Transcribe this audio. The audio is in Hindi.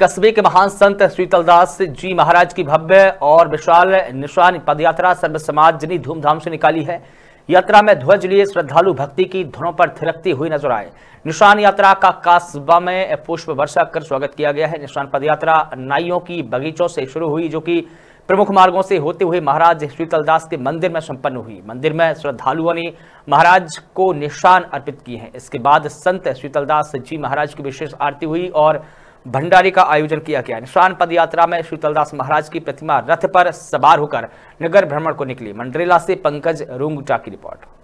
कस्बे के महान संत श्रीतलदास जी महाराज की भव्य और विशाल निशान पदयात्रा सर्व समाज जनी धूमधाम से निकाली है यात्रा में ध्वज लिए श्रद्धालु भक्ति की धुनों पर थिरकती हुई नजर आए निशान यात्रा का कस्बा में पुष्प वर्षा कर स्वागत किया गया है निशान पदयात्रा नाइयों की बगीचों से शुरू हुई जो कि प्रमुख मार्गों से होते हुए महाराज श्रीतलदास के मंदिर में संपन्न हुई मंदिर में श्रद्धालुओं ने महाराज को निशान अर्पित किए हैं इसके बाद संत श्रीतलदास जी महाराज की विशेष आरती हुई और भंडारी का आयोजन किया गया निशान पद यात्रा में शीतलदास महाराज की प्रतिमा रथ पर सवार होकर नगर भ्रमण को निकली मंडरेला से पंकज रोंगुटा की रिपोर्ट